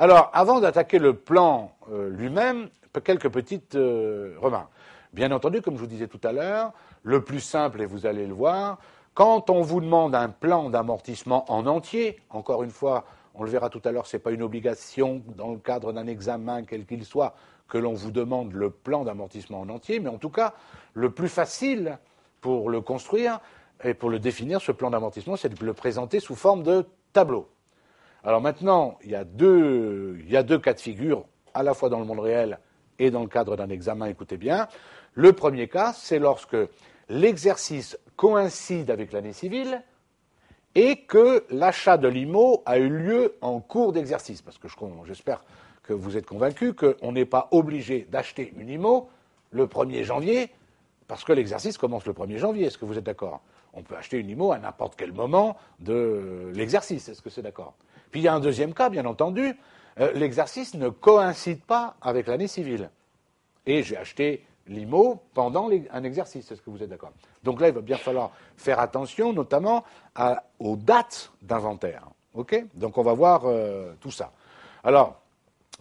Alors, avant d'attaquer le plan euh, lui-même, quelques petites euh, remarques. Bien entendu, comme je vous disais tout à l'heure, le plus simple, et vous allez le voir, quand on vous demande un plan d'amortissement en entier, encore une fois, on le verra tout à l'heure, ce n'est pas une obligation dans le cadre d'un examen quel qu'il soit que l'on vous demande le plan d'amortissement en entier, mais en tout cas, le plus facile pour le construire et pour le définir, ce plan d'amortissement, c'est de le présenter sous forme de tableau. Alors maintenant, il y, a deux, cas de figure, à la fois dans le monde réel et dans le cadre d'un examen, écoutez bien. Le premier cas, c'est lorsque l'exercice coïncide avec l'année civile et que l'achat de l'IMO a eu lieu en cours d'exercice. Parce que j'espère que vous êtes convaincus qu'on n'est pas obligé d'acheter une IMO le 1er janvier parce que l'exercice commence le 1er janvier. Est-ce que vous êtes d'accord on peut acheter une IMO à n'importe quel moment de l'exercice. Est-ce que c'est d'accord Puis il y a un deuxième cas, bien entendu. Euh, l'exercice ne coïncide pas avec l'année civile. Et j'ai acheté l'IMO pendant un exercice. Est-ce que vous êtes d'accord Donc là, il va bien falloir faire attention, notamment aux dates d'inventaire. OK Donc on va voir euh, tout ça. Alors,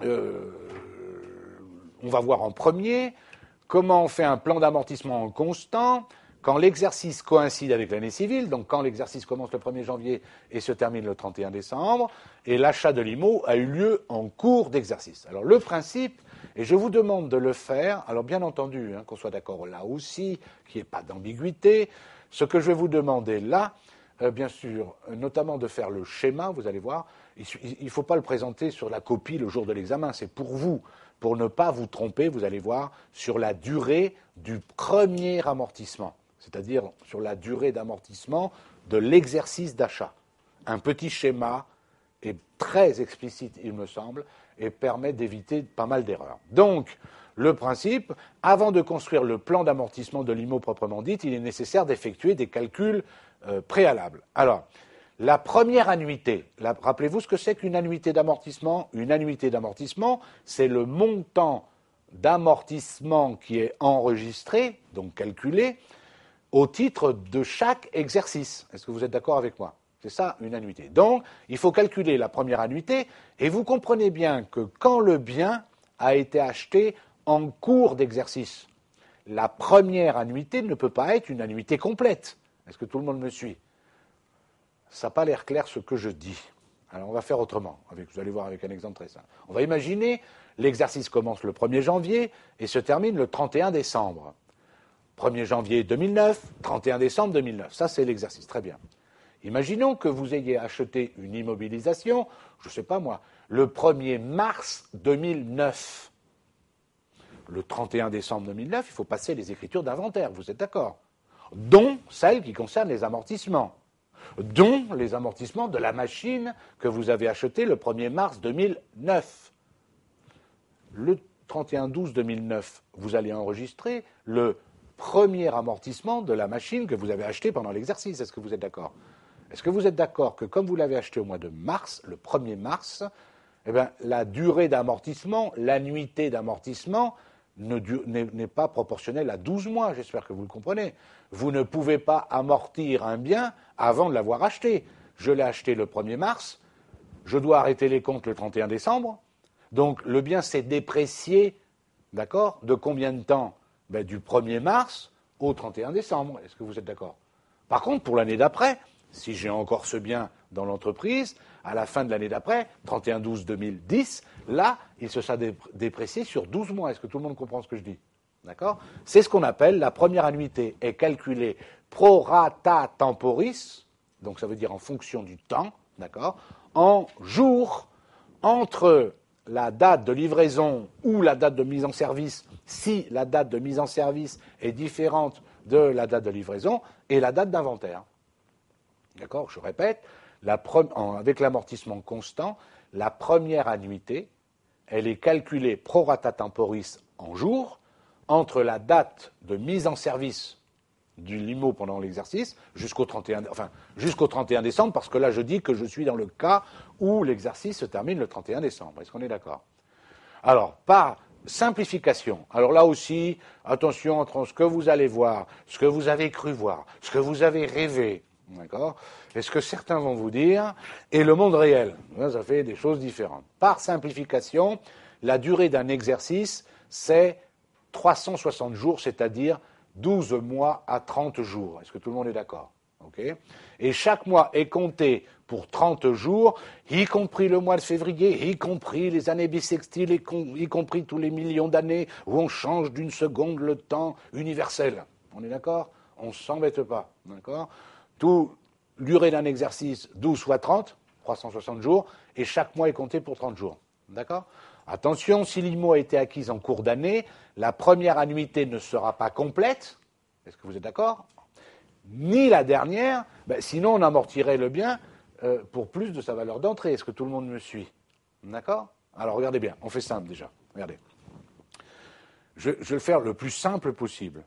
euh, on va voir en premier comment on fait un plan d'amortissement en constant quand l'exercice coïncide avec l'année civile, donc quand l'exercice commence le 1er janvier et se termine le 31 décembre, et l'achat de l'IMO a eu lieu en cours d'exercice. Alors le principe, et je vous demande de le faire, alors bien entendu, hein, qu'on soit d'accord là aussi, qu'il n'y ait pas d'ambiguïté, ce que je vais vous demander là, euh, bien sûr, notamment de faire le schéma, vous allez voir, il ne faut pas le présenter sur la copie le jour de l'examen, c'est pour vous, pour ne pas vous tromper, vous allez voir, sur la durée du premier amortissement c'est-à-dire sur la durée d'amortissement de l'exercice d'achat. Un petit schéma est très explicite, il me semble, et permet d'éviter pas mal d'erreurs. Donc, le principe, avant de construire le plan d'amortissement de l'IMO proprement dit, il est nécessaire d'effectuer des calculs euh, préalables. Alors, la première annuité, rappelez-vous ce que c'est qu'une annuité d'amortissement Une annuité d'amortissement, c'est le montant d'amortissement qui est enregistré, donc calculé, au titre de chaque exercice. Est-ce que vous êtes d'accord avec moi C'est ça, une annuité. Donc, il faut calculer la première annuité, et vous comprenez bien que quand le bien a été acheté en cours d'exercice, la première annuité ne peut pas être une annuité complète. Est-ce que tout le monde me suit Ça n'a pas l'air clair ce que je dis. Alors on va faire autrement, avec, vous allez voir avec un exemple très simple. On va imaginer, l'exercice commence le 1er janvier et se termine le 31 décembre. 1er janvier 2009, 31 décembre 2009. Ça, c'est l'exercice. Très bien. Imaginons que vous ayez acheté une immobilisation, je ne sais pas moi, le 1er mars 2009. Le 31 décembre 2009, il faut passer les écritures d'inventaire, vous êtes d'accord Dont celles qui concernent les amortissements. Dont les amortissements de la machine que vous avez achetée le 1er mars 2009. Le 31-12-2009, vous allez enregistrer le premier amortissement de la machine que vous avez achetée pendant l'exercice. Est-ce que vous êtes d'accord Est-ce que vous êtes d'accord que comme vous l'avez acheté au mois de mars, le 1er mars, eh ben, la durée d'amortissement, l'annuité d'amortissement n'est pas proportionnelle à 12 mois, j'espère que vous le comprenez. Vous ne pouvez pas amortir un bien avant de l'avoir acheté. Je l'ai acheté le 1er mars, je dois arrêter les comptes le 31 décembre, donc le bien s'est déprécié, d'accord De combien de temps ben, du 1er mars au 31 décembre. Est-ce que vous êtes d'accord Par contre, pour l'année d'après, si j'ai encore ce bien dans l'entreprise, à la fin de l'année d'après, 31-12-2010, là, il se sera déprécié sur 12 mois. Est-ce que tout le monde comprend ce que je dis D'accord C'est ce qu'on appelle la première annuité est calculée pro rata temporis, donc ça veut dire en fonction du temps, d'accord En jours entre la date de livraison ou la date de mise en service, si la date de mise en service est différente de la date de livraison, et la date d'inventaire. D'accord Je répète, avec l'amortissement constant, la première annuité, elle est calculée prorata temporis en jours entre la date de mise en service du limo pendant l'exercice jusqu'au 31, enfin, jusqu'au 31 décembre, parce que là, je dis que je suis dans le cas où l'exercice se termine le 31 décembre. Est-ce qu'on est d'accord Alors, par simplification, alors là aussi, attention entre ce que vous allez voir, ce que vous avez cru voir, ce que vous avez rêvé, D'accord Et ce que certains vont vous dire, et le monde réel. Ça fait des choses différentes. Par simplification, la durée d'un exercice, c'est 360 jours, c'est-à-dire 12 mois à 30 jours. Est-ce que tout le monde est d'accord Et chaque mois est compté pour 30 jours, y compris le mois de février, y compris les années bissextiles, y, compris tous les millions d'années où on change d'une seconde le temps universel. On est d'accord On ne s'embête pas. D'accord Tout durée d'un exercice, 12 fois 30, 360 jours, et chaque mois est compté pour 30 jours. D'accord Attention, si l'IMO a été acquise en cours d'année, la première annuité ne sera pas complète. Est-ce que vous êtes d'accord Ni la dernière. Ben, sinon, on amortirait le bien euh, pour plus de sa valeur d'entrée. Est-ce que tout le monde me suit D'accord Alors, regardez bien. On fait simple déjà. Regardez. Je, vais le faire le plus simple possible.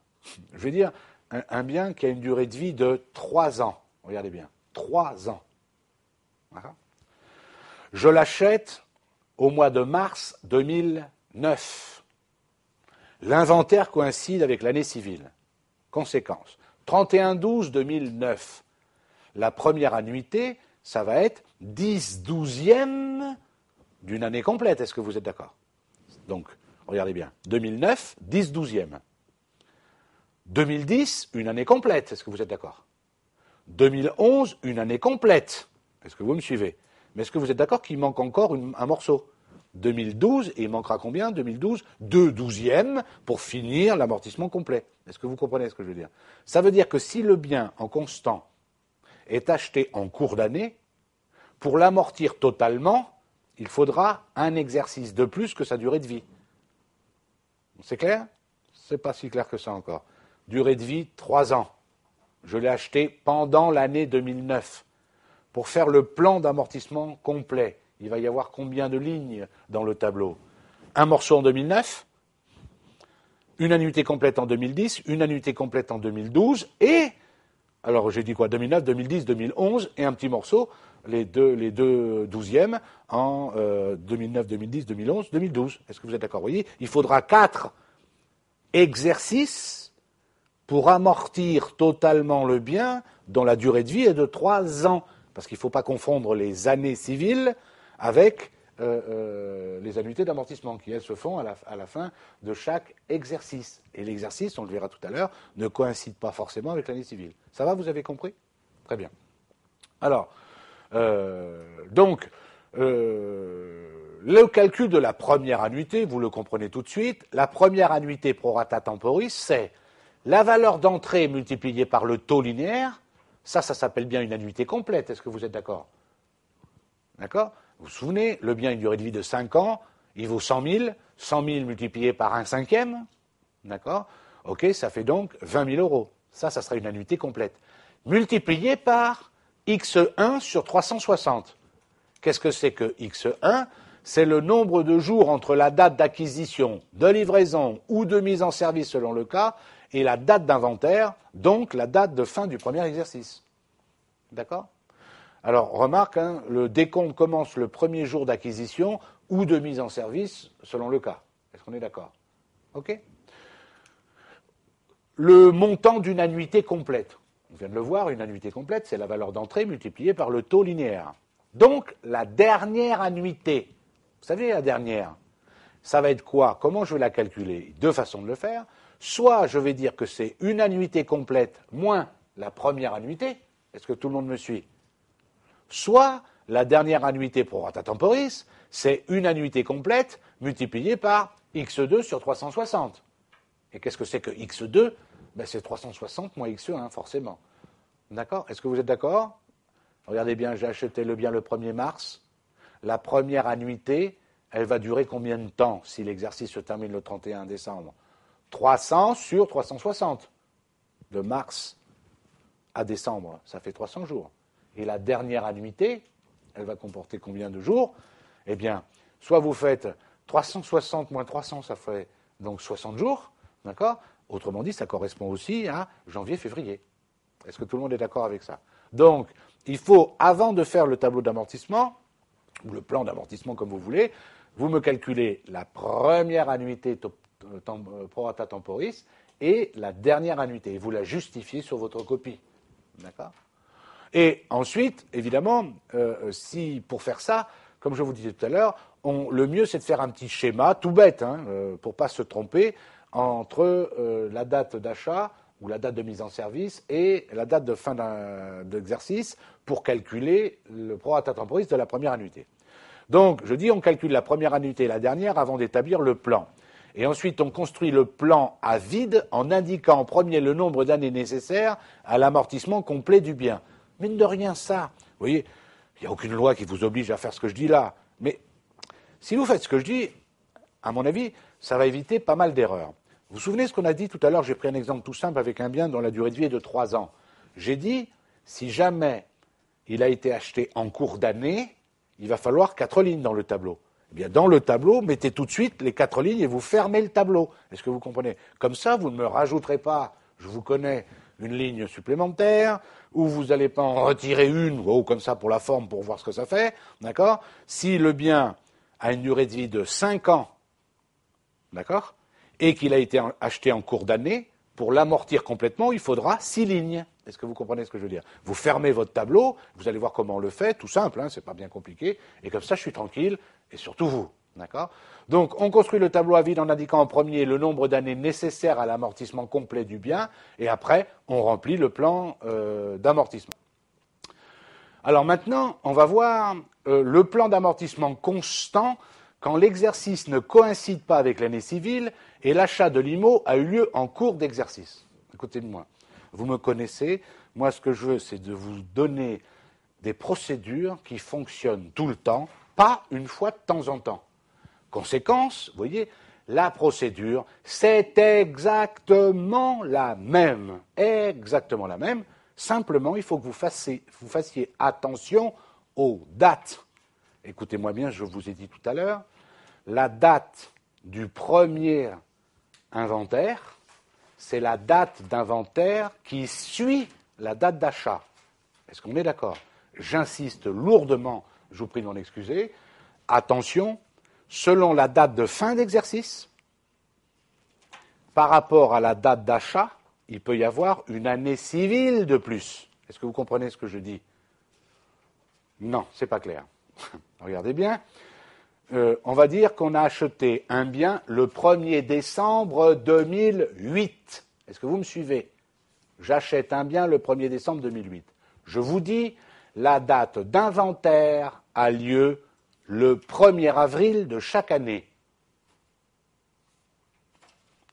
Je vais dire un, un bien qui a une durée de vie de 3 ans. Regardez bien. 3 ans. Je l'achète au mois de mars 2009. L'inventaire coïncide avec l'année civile. Conséquence, 31-12-2009, la première annuité, ça va être 10 12 e d'une année complète. Est-ce que vous êtes d'accord Donc, regardez bien. 2009, 10 12 e 2010, une année complète. Est-ce que vous êtes d'accord 2011, une année complète. Est-ce que vous me suivez mais est-ce que vous êtes d'accord qu'il manque encore un morceau 2012, et il manquera combien 2012 Deux douzièmes pour finir l'amortissement complet. Est-ce que vous comprenez ce que je veux dire Ça veut dire que si le bien en constant est acheté en cours d'année, pour l'amortir totalement, il faudra un exercice de plus que sa durée de vie. C'est clair C'est pas si clair que ça encore. Durée de vie, trois ans. Je l'ai acheté pendant l'année 2009 pour faire le plan d'amortissement complet. Il va y avoir combien de lignes dans le tableau Un morceau en 2009, une annuité complète en 2010, une annuité complète en 2012 et, alors j'ai dit quoi, 2009, 2010, 2011 et un petit morceau, les deux, les deux douzièmes en 2009, 2010, 2011, 2012. Est-ce que vous êtes d'accord Vous voyez, il faudra quatre exercices pour amortir totalement le bien dont la durée de vie est de trois ans. Parce qu'il ne faut pas confondre les années civiles avec euh, euh, les annuités d'amortissement qui, elles, se font à la, fin de chaque exercice. Et l'exercice, on le verra tout à l'heure, ne coïncide pas forcément avec l'année civile. Ça va, vous avez compris Très bien. Alors, euh, donc, le calcul de la première annuité, vous le comprenez tout de suite, la première annuité prorata temporis, c'est la valeur d'entrée multipliée par le taux linéaire ça, ça s'appelle bien une annuité complète. Est-ce que vous êtes d'accord D'accord Vous vous souvenez, le bien a une durée de vie de 5 ans, il vaut 100 000, 100 000 multiplié par un cinquième, d'accord Ok, ça fait donc 20 000 euros. Ça, ça serait une annuité complète. Multiplié par x1 sur 360. Qu'est-ce que c'est que x1 C'est le nombre de jours entre la date d'acquisition, de livraison ou de mise en service selon le cas et la date d'inventaire, donc la date de fin du premier exercice. D'accord Alors, remarque, hein, le décompte commence le premier jour d'acquisition ou de mise en service, selon le cas. Est-ce qu'on est, d'accord OK Le montant d'une annuité complète. On vient de le voir, une annuité complète, c'est la valeur d'entrée multipliée par le taux linéaire. Donc, la dernière annuité, vous savez, la dernière, ça va être quoi Comment je vais la calculer Deux façons de le faire. Soit je vais dire que c'est une annuité complète moins la première annuité. Est-ce que tout le monde me suit Soit la dernière annuité pour rata temporis, c'est une annuité complète multipliée par x2 sur 360. Et qu'est-ce que c'est que x2 ben C'est 360 moins x1, hein, forcément. D'accord Est-ce que vous êtes d'accord Regardez bien, j'ai acheté le bien le 1er mars. La première annuité, elle va durer combien de temps si l'exercice se termine le 31 décembre 300 sur 360. De mars à décembre, ça fait 300 jours. Et la dernière annuité, elle va comporter combien de jours Eh bien, soit vous faites 360 moins 300, ça fait donc 60 jours, d'accord Autrement dit, ça correspond aussi à janvier-février. Est-ce que tout le monde est d'accord avec ça Donc, il faut, avant de faire le tableau d'amortissement, ou le plan d'amortissement comme vous voulez, vous me calculez la première annuité euh, euh, pro-rata temporis et la dernière annuité. vous la justifiez sur votre copie. D'accord Et ensuite, évidemment, euh, si pour faire ça, comme je vous disais tout à l'heure, le mieux c'est de faire un petit schéma tout bête, hein, pour ne pas se tromper, entre la date d'achat ou la date de mise en service et la date de fin d'exercice pour calculer le pro-rata temporis de la première annuité. Donc, je dis, on calcule la première annuité et la dernière avant d'établir le plan. Et ensuite, on construit le plan à vide en indiquant en premier le nombre d'années nécessaires à l'amortissement complet du bien. ne de rien, ça. Vous voyez, il n'y a aucune loi qui vous oblige à faire ce que je dis là. Mais si vous faites ce que je dis, à mon avis, ça va éviter pas mal d'erreurs. Vous vous souvenez ce qu'on a dit tout à l'heure J'ai pris un exemple tout simple avec un bien dont la durée de vie est de 3 ans. J'ai dit, si jamais il a été acheté en cours d'année, il va falloir quatre lignes dans le tableau eh bien, dans le tableau, mettez tout de suite les quatre lignes et vous fermez le tableau. Est-ce que vous comprenez Comme ça, vous ne me rajouterez pas, je vous connais, une ligne supplémentaire, ou vous n'allez pas en retirer une, ou oh, comme ça pour la forme, pour voir ce que ça fait. D'accord Si le bien a une durée de vie de 5 ans, d'accord Et qu'il a été acheté en cours d'année, pour l'amortir complètement, il faudra six lignes. Est-ce que vous comprenez ce que je veux dire Vous fermez votre tableau, vous allez voir comment on le fait, tout simple, hein, c'est pas bien compliqué, et comme ça je suis tranquille, et surtout vous. D'accord Donc, on construit le tableau à vide en indiquant en premier le nombre d'années nécessaires à l'amortissement complet du bien, et après, on remplit le plan euh, d'amortissement. Alors maintenant, on va voir euh, le plan d'amortissement constant quand l'exercice ne coïncide pas avec l'année civile et l'achat de l'IMO a eu lieu en cours d'exercice. Écoutez-moi. Vous me connaissez. Moi, ce que je veux, c'est de vous donner des procédures qui fonctionnent tout le temps, pas une fois de temps en temps. Conséquence, vous voyez, la procédure, c'est exactement la même. Exactement la même. Simplement, il faut que vous fassiez, vous fassiez attention aux dates. Écoutez-moi bien, je vous ai dit tout à l'heure, la date du premier inventaire c'est la date d'inventaire qui suit la date d'achat. Est-ce qu'on est, d'accord J'insiste lourdement, je vous prie de m'en excuser. Attention, selon la date de fin d'exercice, par rapport à la date d'achat, il peut y avoir une année civile de plus. Est-ce que vous comprenez ce que je dis Non, ce n'est pas clair. Regardez bien. Euh, on va dire qu'on a acheté un bien le 1er décembre 2008. Est-ce que vous me suivez J'achète un bien le 1er décembre 2008. Je vous dis, la date d'inventaire a lieu le 1er avril de chaque année.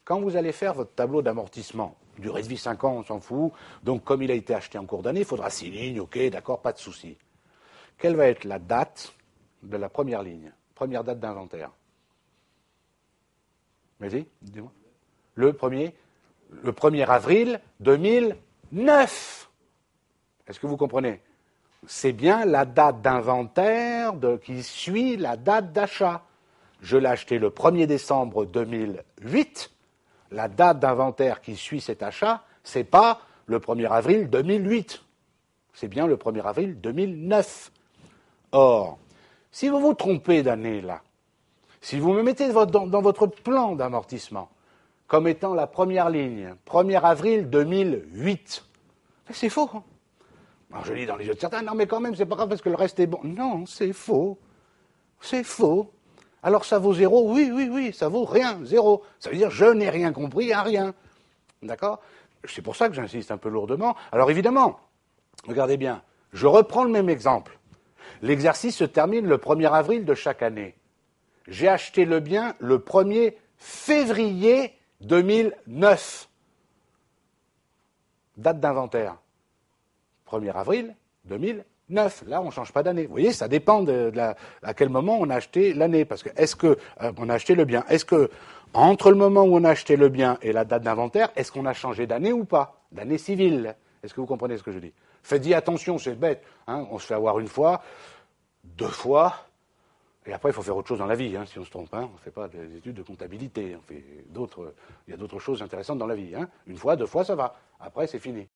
Quand vous allez faire votre tableau d'amortissement, du de vie 5 ans, on s'en fout, donc comme il a été acheté en cours d'année, il faudra 6 lignes, ok, d'accord, pas de souci. Quelle va être la date de la première ligne Première date d'inventaire. Vas-y, dis-moi. Le 1er le avril 2009. Est-ce que vous comprenez C'est bien la date d'inventaire qui suit la date d'achat. Je l'ai acheté le 1er décembre 2008. La date d'inventaire qui suit cet achat, c'est pas le 1er avril 2008. C'est bien le 1er avril 2009. Or, si vous vous trompez d'année là, si vous me mettez dans, votre plan d'amortissement comme étant la première ligne, 1er avril 2008, c'est faux. Hein. Alors je lis dans les yeux de certains, non mais quand même, c'est pas grave parce que le reste est bon. Non, c'est faux. C'est faux. Alors ça vaut zéro Oui, oui, oui, ça vaut rien, zéro. Ça veut dire je n'ai rien compris à rien. D'accord C'est pour ça que j'insiste un peu lourdement. Alors évidemment, regardez bien, je reprends le même exemple. L'exercice se termine le 1er avril de chaque année. J'ai acheté le bien le 1er février 2009. Date d'inventaire. 1er avril 2009. Là, on ne change pas d'année. Vous voyez, ça dépend de, à quel moment on a acheté l'année. Parce que est-ce qu'on euh, a acheté le bien Est-ce que entre le moment où on a acheté le bien et la date d'inventaire, est-ce qu'on a changé d'année ou pas D'année civile. Est-ce que vous comprenez ce que je dis Faites-y attention, c'est bête. Hein, on se fait avoir une fois, deux fois, et après, il faut faire autre chose dans la vie, hein, si on se trompe. Hein. On ne fait pas des études de comptabilité. On fait d'autres, il y a d'autres choses intéressantes dans la vie. Une fois, deux fois, ça va. Après, c'est fini.